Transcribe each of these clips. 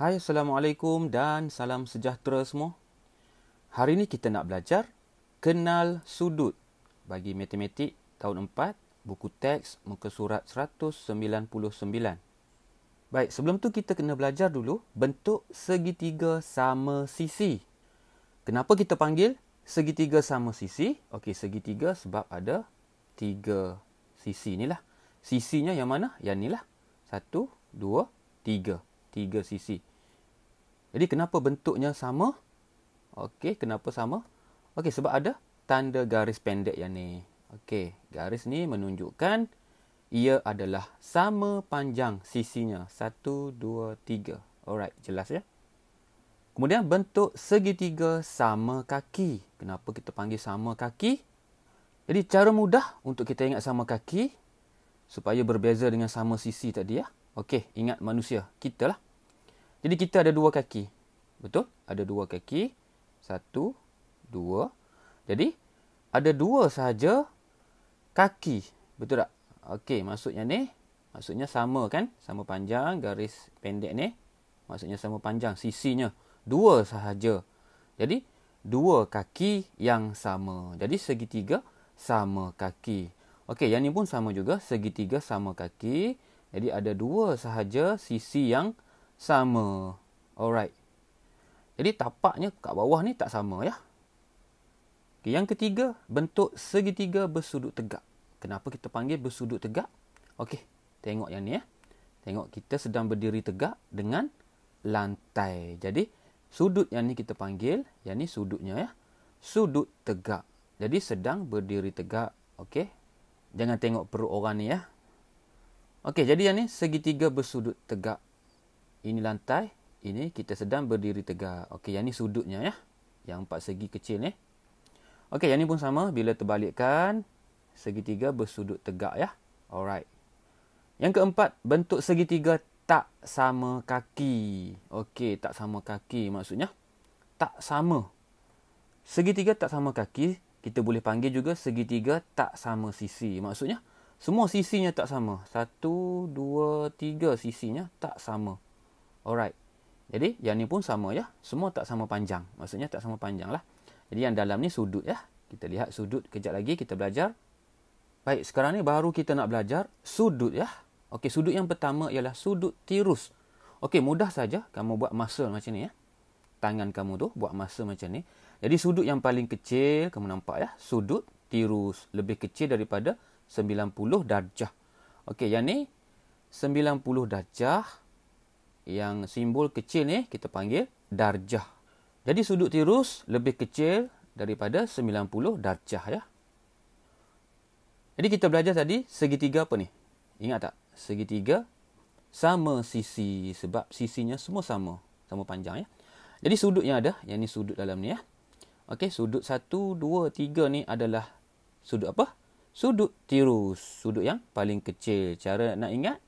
Hai, Assalamualaikum dan salam sejahtera semua. Hari ini kita nak belajar kenal sudut bagi matematik tahun 4, buku teks muka surat 199. Baik, sebelum tu kita kena belajar dulu bentuk segitiga sama sisi. Kenapa kita panggil segitiga sama sisi? Okey, segitiga sebab ada tiga sisi ni lah. Sisinya yang mana? Yang ni lah. Satu, dua, tiga. Tiga sisi. Jadi kenapa bentuknya sama? Okey, kenapa sama? Okey, sebab ada tanda garis pendek yang ni. Okey, garis ni menunjukkan ia adalah sama panjang sisinya. Satu, dua, tiga. Alright, jelas ya? Kemudian bentuk segitiga sama kaki. Kenapa kita panggil sama kaki? Jadi cara mudah untuk kita ingat sama kaki supaya berbeza dengan sama sisi tadi ya. Okey, ingat manusia, kita lah. Jadi kita ada dua kaki. Betul? Ada dua kaki. Satu, dua. Jadi ada dua sahaja kaki. Betul tak? Okey, maksudnya ni. Maksudnya sama kan? Sama panjang garis pendek ni. Maksudnya sama panjang sisinya. Dua sahaja. Jadi dua kaki yang sama. Jadi segitiga sama kaki. Okey, yang ni pun sama juga. Segitiga sama kaki. Jadi ada dua sahaja sisi yang sama sama. Alright. Jadi tapaknya kat bawah ni tak sama ya. Okay, yang ketiga, bentuk segitiga bersudut tegak. Kenapa kita panggil bersudut tegak? Okey, tengok yang ni ya. Tengok kita sedang berdiri tegak dengan lantai. Jadi, sudut yang ni kita panggil, yang ni sudutnya ya. Sudut tegak. Jadi, sedang berdiri tegak. Okey. Jangan tengok perut orang ni ya. Okey, jadi yang ni segitiga bersudut tegak ini lantai ini kita sedang berdiri tegak okey yang ni sudutnya ya yang empat segi kecil ni okey yang ni pun sama bila terbalikkan segitiga bersudut tegak ya alright yang keempat bentuk segitiga tak sama kaki okey tak sama kaki maksudnya tak sama segitiga tak sama kaki kita boleh panggil juga segitiga tak sama sisi maksudnya semua sisinya tak sama. Satu, dua, tiga sisinya tak sama. Alright. Jadi yang ni pun sama ya. Semua tak sama panjang. Maksudnya tak sama panjang lah. Jadi yang dalam ni sudut ya. Kita lihat sudut kejap lagi kita belajar. Baik, sekarang ni baru kita nak belajar sudut ya. Okey, sudut yang pertama ialah sudut tirus. Okey, mudah saja kamu buat muscle macam ni ya. Tangan kamu tu buat muscle macam ni. Jadi sudut yang paling kecil kamu nampak ya. Sudut tirus lebih kecil daripada 90 darjah. Okey, yang ni 90 darjah yang simbol kecil ni kita panggil darjah. Jadi sudut tirus lebih kecil daripada 90 darjah ya. Jadi kita belajar tadi segitiga apa ni? Ingat tak? Segitiga sama sisi sebab sisinya semua sama. Sama panjang ya. Jadi sudutnya ada. Yang ni sudut dalam ni ya. Okey, sudut 1, 2, 3 ni adalah sudut apa? Sudut tirus. Sudut yang paling kecil. Cara nak ingat,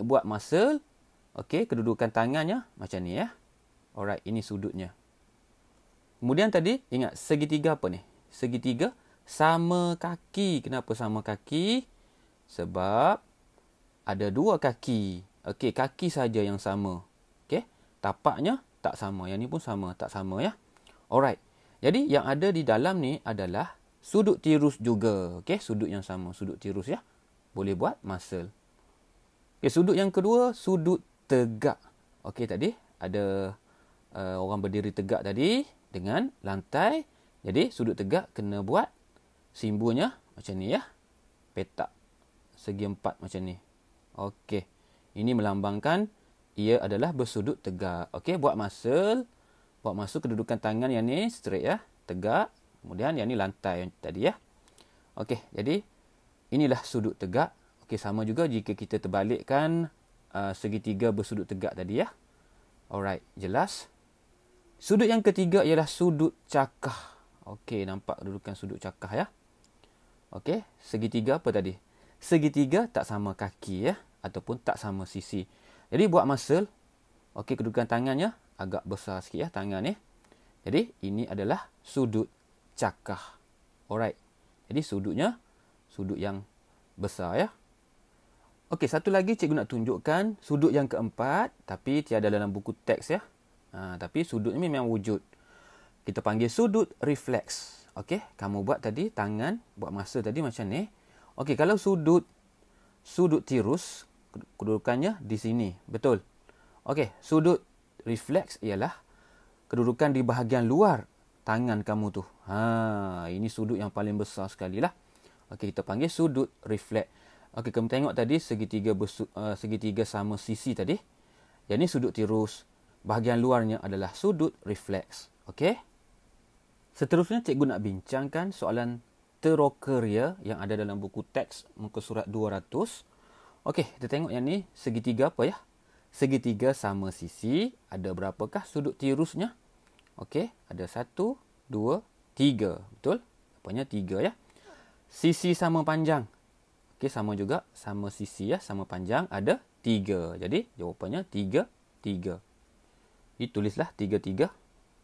buat muscle Okey, kedudukan tangannya macam ni ya. Alright, ini sudutnya. Kemudian tadi, ingat segitiga apa ni? Segitiga sama kaki. Kenapa sama kaki? Sebab ada dua kaki. Okey, kaki saja yang sama. Okey, tapaknya tak sama. Yang ni pun sama, tak sama ya. Alright, jadi yang ada di dalam ni adalah sudut tirus juga. Okey, sudut yang sama, sudut tirus ya. Boleh buat muscle. Okey, sudut yang kedua, sudut tegak. Okey tadi ada uh, orang berdiri tegak tadi dengan lantai. Jadi sudut tegak kena buat simbolnya macam ni ya. Petak segi empat macam ni. Okey. Ini melambangkan ia adalah bersudut tegak. Okey, buat masa buat masuk kedudukan tangan yang ni straight ya, tegak. Kemudian yang ni lantai yang tadi ya. Okey, jadi inilah sudut tegak. Okey, sama juga jika kita terbalikkan Uh, segitiga bersudut tegak tadi ya. Alright, jelas. Sudut yang ketiga ialah sudut cakah. Okey, nampak dudukan sudut cakah ya. Okey, segitiga apa tadi? Segitiga tak sama kaki ya ataupun tak sama sisi. Jadi buat muscle, okey kedudukan tangannya agak besar sikit ya tangan ni. Jadi ini adalah sudut cakah. Alright. Jadi sudutnya sudut yang besar ya. Okey, satu lagi cikgu nak tunjukkan sudut yang keempat tapi tiada dalam buku teks ya. Ha, tapi sudut ni memang wujud. Kita panggil sudut refleks. Okey, kamu buat tadi tangan buat masa tadi macam ni. Okey, kalau sudut sudut tirus kedudukannya di sini. Betul. Okey, sudut refleks ialah kedudukan di bahagian luar tangan kamu tu. Ha, ini sudut yang paling besar sekali lah. Okey, kita panggil sudut refleks. Okey, kami tengok tadi segitiga bersu, uh, eh, segitiga sama sisi tadi. Yang ini sudut tirus. Bahagian luarnya adalah sudut refleks. Okey. Seterusnya, cikgu nak bincangkan soalan terokeria yang ada dalam buku teks muka surat 200. Okey, kita tengok yang ni segitiga apa ya? Segitiga sama sisi. Ada berapakah sudut tirusnya? Okey, ada satu, dua, tiga. Betul? Rupanya tiga ya. Sisi sama panjang. Okey, sama juga. Sama sisi ya. Sama panjang. Ada tiga. Jadi, jawapannya tiga, tiga. Jadi, tulislah tiga. 3.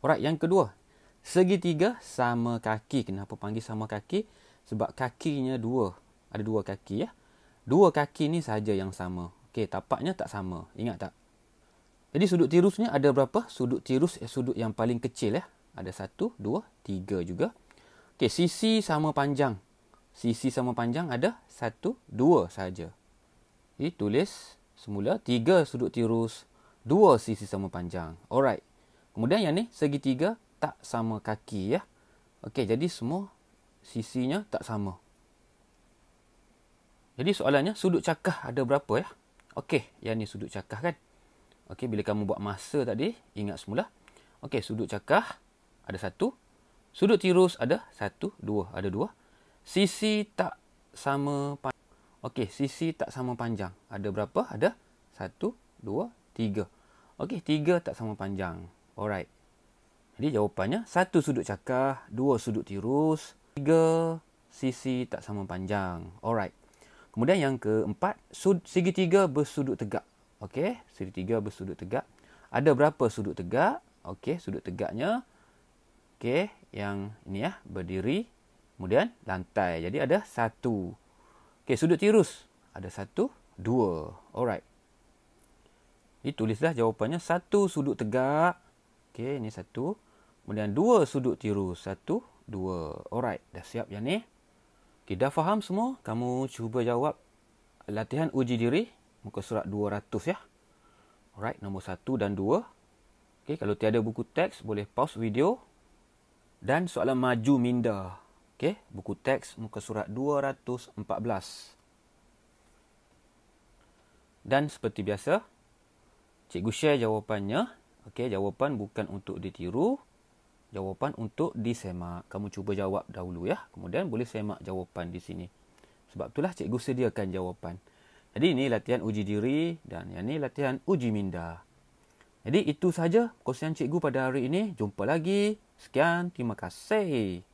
Alright, yang kedua. Segitiga sama kaki. Kenapa panggil sama kaki? Sebab kakinya dua. Ada dua kaki ya. Dua kaki ni saja yang sama. Okey, tapaknya tak sama. Ingat tak? Jadi sudut tirusnya ada berapa? Sudut tirus eh, sudut yang paling kecil ya. Ada satu, dua, tiga juga. Okey, sisi sama panjang sisi sama panjang ada satu, dua sahaja. Jadi tulis semula tiga sudut tirus, dua sisi sama panjang. Alright. Kemudian yang ni segitiga tak sama kaki ya. Okey, jadi semua sisinya tak sama. Jadi soalannya sudut cakah ada berapa ya? Okey, yang ni sudut cakah kan? Okey, bila kamu buat masa tadi, ingat semula. Okey, sudut cakah ada satu. Sudut tirus ada satu, dua. Ada dua sisi tak sama panjang. Okey, sisi tak sama panjang. Ada berapa? Ada satu, dua, tiga. Okey, tiga tak sama panjang. Alright. Jadi jawapannya satu sudut cakah, dua sudut tirus, tiga sisi tak sama panjang. Alright. Kemudian yang keempat, sud segitiga bersudut tegak. Okey, segitiga bersudut tegak. Ada berapa sudut tegak? Okey, sudut tegaknya Okey, yang ini ya, berdiri Kemudian lantai. Jadi ada satu. Okey, sudut tirus. Ada satu, dua. Alright. Ini tulislah jawapannya. Satu sudut tegak. Okey, ini satu. Kemudian dua sudut tirus. Satu, dua. Alright. Dah siap yang ni. Okey, dah faham semua? Kamu cuba jawab latihan uji diri. Muka surat 200 ya. Alright, nombor satu dan dua. Okey, kalau tiada buku teks, boleh pause video. Dan soalan maju minda. Okey, buku teks muka surat 214. Dan seperti biasa, cikgu share jawapannya. Okey, jawapan bukan untuk ditiru. Jawapan untuk disemak. Kamu cuba jawab dahulu ya. Kemudian boleh semak jawapan di sini. Sebab itulah cikgu sediakan jawapan. Jadi ini latihan uji diri dan yang ini latihan uji minda. Jadi itu sahaja kursian cikgu pada hari ini. Jumpa lagi. Sekian. Terima kasih.